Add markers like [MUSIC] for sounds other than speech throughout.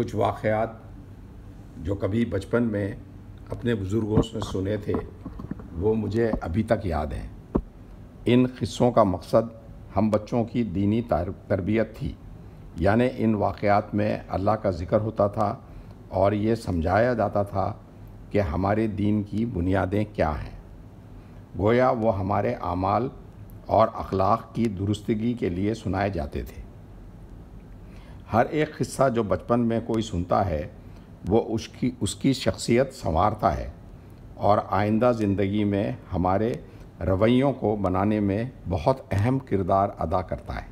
कुछ वाक़ात जो कभी बचपन में अपने बुज़ुर्गों से सुने थे वो मुझे अभी तक याद हैं इन क़स्सों का मकसद हम बच्चों की दीनी तरबियत थी यानि इन वाक़ात में अल्लाह का ज़िक्र होता था और ये समझाया जाता था कि हमारे दीन की बुनियादें क्या हैं गोया वो हमारे आमाल और अखलाक की दुरुस्तगी के लिए सुनाए जाते थे हर एक किस्सा जो बचपन में कोई सुनता है वो उसकी उसकी शख्सियत संवारता है और आइंदा ज़िंदगी में हमारे रवैयों को बनाने में बहुत अहम किरदार अदा करता है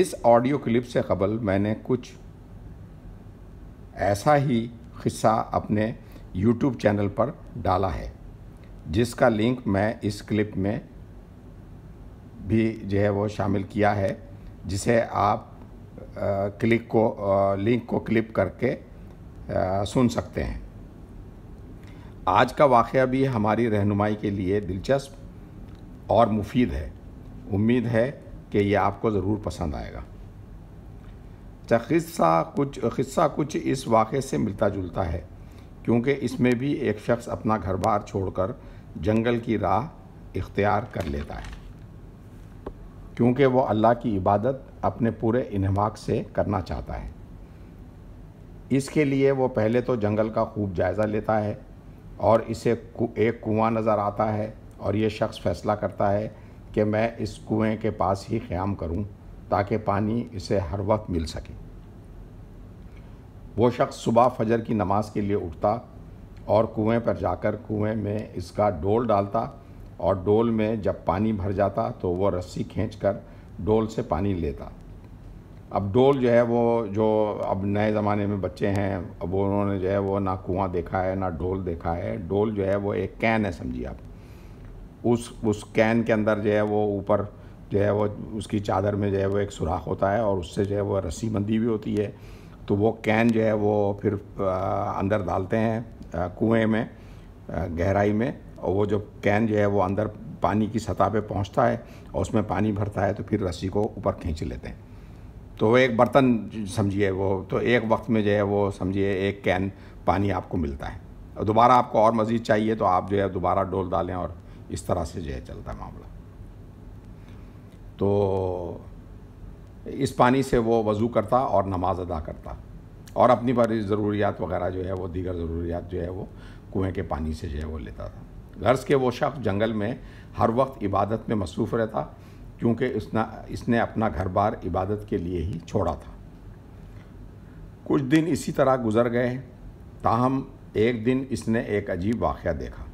इस ऑडियो क्लिप से कबल मैंने कुछ ऐसा ही किस्सा अपने यूट्यूब चैनल पर डाला है जिसका लिंक मैं इस क्लिप में भी जो है वो शामिल किया है जिसे आप क्लिक को लिंक को क्लिप करके सुन सकते हैं आज का वाक़ भी हमारी रहनुमाई के लिए दिलचस्प और मुफीद है उम्मीद है कि यह आपको ज़रूर पसंद आएगा क़स्सा अच्छा, कुछ खस्सा कुछ इस वाक़े से मिलता जुलता है क्योंकि इसमें भी एक शख्स अपना घर बार छोड़कर जंगल की राह इख्तियार कर लेता है क्योंकि वो अल्लाह की इबादत अपने पूरे इन्हवाक से करना चाहता है इसके लिए वो पहले तो जंगल का खूब जायज़ा लेता है और इसे एक कुआं नज़र आता है और ये शख्स फैसला करता है कि मैं इस कुएं के पास ही क़्याम करूं ताकि पानी इसे हर वक्त मिल सके वो शख्स सुबह फजर की नमाज के लिए उठता और कुएं पर जाकर कुएं में इसका डोल डालता और डोल में जब पानी भर जाता तो वो रस्सी खींच कर डोल से पानी लेता अब डोल जो है वो जो अब नए ज़माने में बच्चे हैं अब उन्होंने जो है वो ना कुआं देखा है ना ढोल देखा है डोल जो है वो एक कैन है समझिए आप उस उस कैन के अंदर जो है वो ऊपर जो है वो उसकी चादर में जो है वो एक सुराख होता है और उससे जो है वो रस्सी बंदी भी होती है तो वो कैन जो है वो फिर अंदर डालते हैं कुएँ में गहराई में और वो जो कैन जो है वो अंदर पानी की सतह पे पहुंचता है और उसमें पानी भरता है तो फिर रस्सी को ऊपर खींच लेते हैं तो वो एक बर्तन समझिए वो तो एक वक्त में जो है वो समझिए एक कैन पानी आपको मिलता है और दोबारा आपको और मज़ीद चाहिए तो आप जो है दोबारा डोल डालें और इस तरह से जो है चलता है मामला तो इस पानी से वो वज़ू करता और नमाज अदा करता और अपनी बारी ज़रूरियात वगैरह जो है वो दीगर ज़रूरियात जो है वो कुएँ के पानी से जो है वो लेता था गर्ज के वो शख्स जंगल में हर वक्त इबादत में मसरूफ़ रहता क्योंकि इसने अपना घर बार इबादत के लिए ही छोड़ा था कुछ दिन इसी तरह गुजर गए ताहम एक दिन इसने एक अजीब वाक़ देखा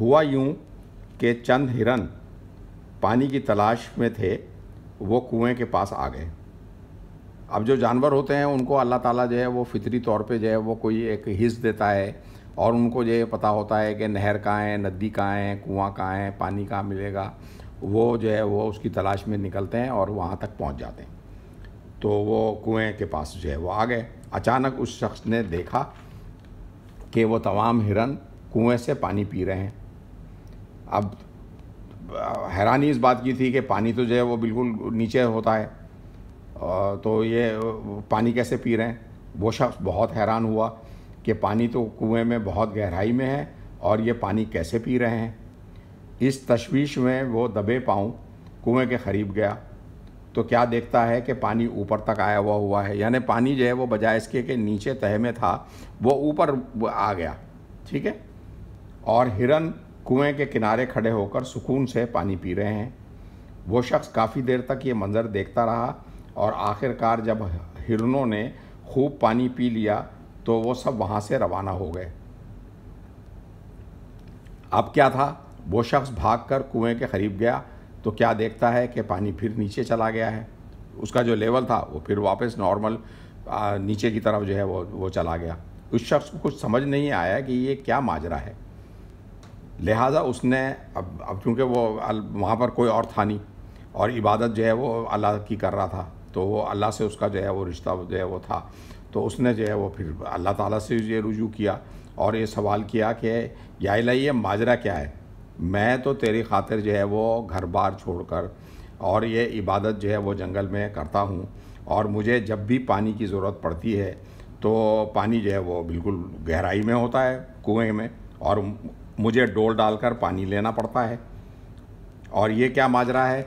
हुआ यूं कि चंद हिरन पानी की तलाश में थे वो कुएं के पास आ गए अब जो जानवर होते हैं उनको अल्लाह ताला जो है वो फितरी तौर पे जो है वो कोई एक हिस्स देता है और उनको जो है पता होता है कि नहर कहाँ है नदी कहाँ है कुआँ कहाँ है पानी कहाँ मिलेगा वो जो है वो उसकी तलाश में निकलते हैं और वहाँ तक पहुँच जाते हैं तो वो कुएँ के पास जो है वो आ गए अचानक उस शख्स ने देखा कि वो तमाम हिरन कुएँ से पानी पी रहे हैं अब हैरानी इस बात की थी कि पानी तो जो है वो बिल्कुल नीचे होता है तो ये पानी कैसे पी रहे हैं वो शख्स बहुत हैरान हुआ कि पानी तो कुएं में बहुत गहराई में है और ये पानी कैसे पी रहे हैं इस तशवीश में वो दबे पाऊँ कुएँ के करीब गया तो क्या देखता है कि पानी ऊपर तक आया हुआ हुआ है यानी पानी जो है वो बजाय इसके के नीचे तह में था वो ऊपर आ गया ठीक है और हिरन कुएं के किनारे खड़े होकर सुकून से पानी पी रहे हैं वो शख्स काफ़ी देर तक ये मंज़र देखता रहा और आखिरकार जब हिरनों ने खूब पानी पी लिया तो वो सब वहाँ से रवाना हो गए अब क्या था वो शख्स भागकर कुएं के करीब गया तो क्या देखता है कि पानी फिर नीचे चला गया है उसका जो लेवल था वो फिर वापस नॉर्मल नीचे की तरफ जो है वो वो चला गया उस शख्स को कुछ समझ नहीं आया कि ये क्या माजरा है लिहाजा उसने अब अब चूँकि वो वहाँ पर कोई और था नहीं और इबादत जो है वो अल्लाह की कर रहा था तो वो अल्लाह से उसका जो है वो रिश्ता जो है वो था तो उसने जो है वो फिर अल्लाह ताला से ये रुजू किया और ये सवाल किया कि या ये माजरा क्या है मैं तो तेरी खातिर जो है वो घर बार छोड़कर और ये इबादत जो है वो जंगल में करता हूँ और मुझे जब भी पानी की ज़रूरत पड़ती है तो पानी जो है वो बिल्कुल गहराई में होता है कुएं में और मुझे डोल डालकर पानी लेना पड़ता है और ये क्या माजरा है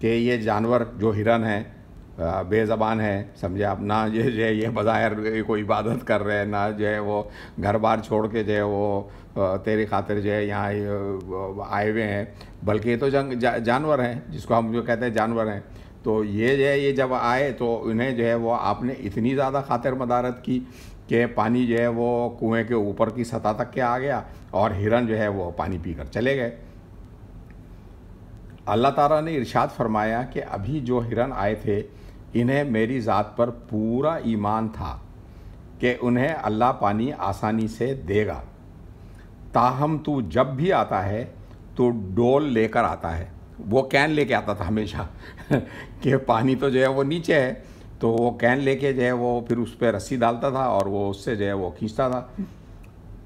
कि ये जानवर जो हिरन है बेज़बान है समझे आप ना ये जो है ये बज़ाहिर कोई इबादत कर रहे हैं ना जो है वो घर बार छोड़ के जो है वो तेरी खातिर जो है यहाँ आए हुए हैं बल्कि ये तो जंग जा, जानवर हैं जिसको हम जो कहते हैं जानवर हैं तो ये जो है ये जब आए तो इन्हें जो है वो आपने इतनी ज़्यादा खातिर मदारत की कि पानी जो है वो कुएँ के ऊपर की सतह तक के आ गया और हिरन जो है वो पानी कर चले गए अल्लाह ताला ने इरशाद फरमाया कि अभी जो हिरन आए थे इन्हें मेरी ज़ात पर पूरा ईमान था कि उन्हें अल्लाह पानी आसानी से देगा ताहम तू जब भी आता है तो डोल लेकर आता है वो कैन लेके आता था हमेशा [LAUGHS] कि पानी तो जो है वो नीचे है तो वो कैन लेके जो है वो फिर उस पर रस्सी डालता था और वो उससे जो है वो खींचता था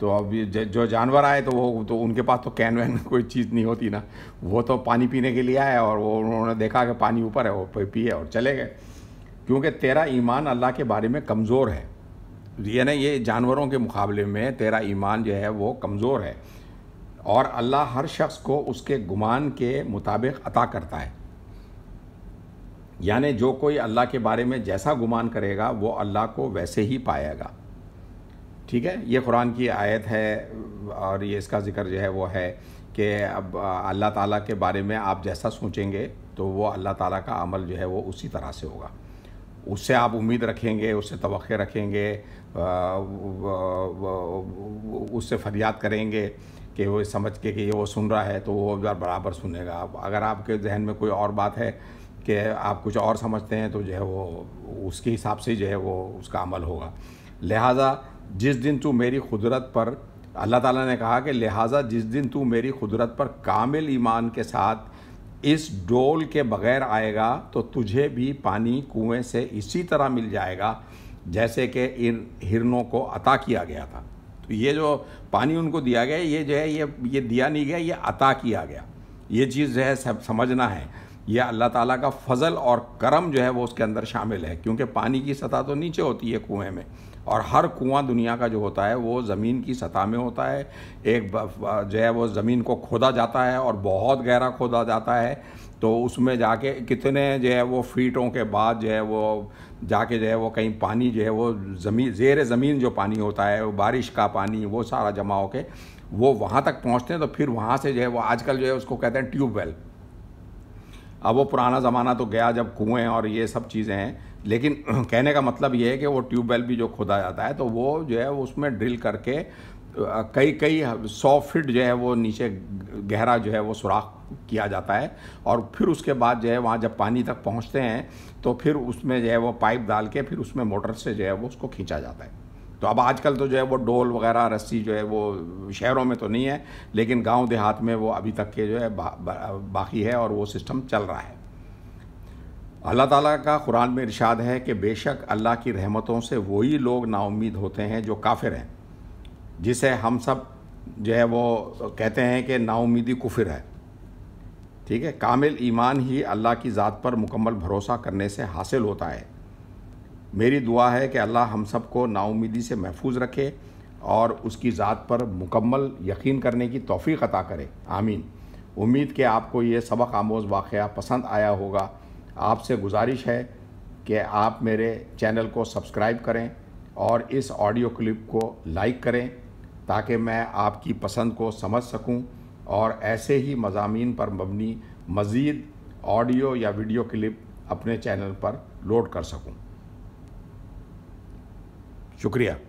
तो अब जो जानवर आए तो वो तो उनके पास तो कैन वैन कोई चीज़ नहीं होती ना वो तो पानी पीने के लिए आए और वो उन्होंने देखा कि पानी ऊपर है वो पिए और चले गए क्योंकि तेरा ईमान अल्लाह के बारे में कमज़ोर है यानी ये जानवरों के मुकाबले में तेरा ईमान जो है वो कमज़ोर है और अल्लाह हर शख्स को उसके गुमान के मुताबिक अता करता है यानी जो कोई अल्लाह के बारे में जैसा गुमान करेगा वो अल्लाह को वैसे ही पाएगा ठीक है ये कुरान की आयत है और ये इसका ज़िक्र जो है वो है कि अब अल्लाह ताला के बारे में आप जैसा सोचेंगे तो वो अल्लाह ताला का अमल जो है वो उसी तरह से होगा उससे आप उम्मीद रखेंगे उससे तो रखेंगे उससे फरियाद करेंगे कि वो समझ के कि ये वो सुन रहा है तो वो बराबर सुनेगा आप अगर आपके जहन में कोई और बात है कि आप कुछ और समझते हैं तो जो है वो उसके हिसाब से जो है वो उसका अमल होगा लिहाजा जिस दिन तू मेरी खुदरत पर अल्लाह ताला ने कहा कि लिहाजा जिस दिन तू मेरी खुदरत पर कामिल ईमान के साथ इस डोल के बगैर आएगा तो तुझे भी पानी कुएं से इसी तरह मिल जाएगा जैसे कि इन हिरनों को अता किया गया था तो ये जो पानी उनको दिया गया ये जो है ये ये दिया नहीं गया ये अता किया गया ये चीज़ जो है सब समझना है यह अल्लाह ताला का फजल और करम जो है वो उसके अंदर शामिल है क्योंकि पानी की सतह तो नीचे होती है कुएं में और हर कुआं दुनिया का जो होता है वो ज़मीन की सतह में होता है एक जो है वो ज़मीन को खोदा जाता है और बहुत गहरा खोदा जाता है तो उसमें जाके कितने जो है वो फीटों के बाद जो है वो जाके जो है वो कहीं पानी जो है वो ज़मीन जेर ज़मीन जो पानी होता है वो बारिश का पानी वो सारा जमा होके वो वहाँ तक पहुँचते हैं तो फिर वहाँ से जो है वो आजकल जो है उसको कहते हैं ट्यूबवेल अब वो पुराना ज़माना तो गया जब कुएँ और ये सब चीज़ें हैं लेकिन [CLEARS THROAT] कहने का मतलब ये है कि वो ट्यूबवेल भी जो खोदा जाता है तो वो जो है उसमें ड्रिल करके कई कई सौ फिट जो है वो नीचे गहरा जो है वो सुराख किया जाता है और फिर उसके बाद जो है वहाँ जब पानी तक पहुँचते हैं तो फिर उसमें जो है वो पाइप डाल के फिर उसमें मोटर से जो है वो उसको खींचा जाता है तो अब आजकल तो जो है वो डोल वगैरह रस्सी जो है वो शहरों में तो नहीं है लेकिन गांव देहात में वो अभी तक के जो है बा, बा, बाकी है और वो सिस्टम चल रहा है अल्लाह ताला का कुरान में इरशाद है कि बेशक अल्लाह की रहमतों से वही लोग नाउमीद होते हैं जो काफिर हैं जिसे हम सब जो है वो कहते हैं कि नाउमीदी कुफिर है ठीक है कामिल ईमान ही अल्लाह की ज़ात पर मुकम्मल भरोसा करने से हासिल होता है मेरी दुआ है कि अल्लाह हम सबको नाउमीदी से महफूज रखे और उसकी ज़ात पर मुकम्मल यकीन करने की तोफ़ी अता करे आमीन उम्मीद के आपको ये सबक आमोज़ वाक़ पसंद आया होगा आपसे गुजारिश है कि आप मेरे चैनल को सब्सक्राइब करें और इस ऑडियो क्लिप को लाइक करें ताकि मैं आपकी पसंद को समझ सकूं और ऐसे ही मजामी पर मबनी मज़ीद ऑडियो या वीडियो क्लिप अपने चैनल पर लोड कर सकूं शुक्रिया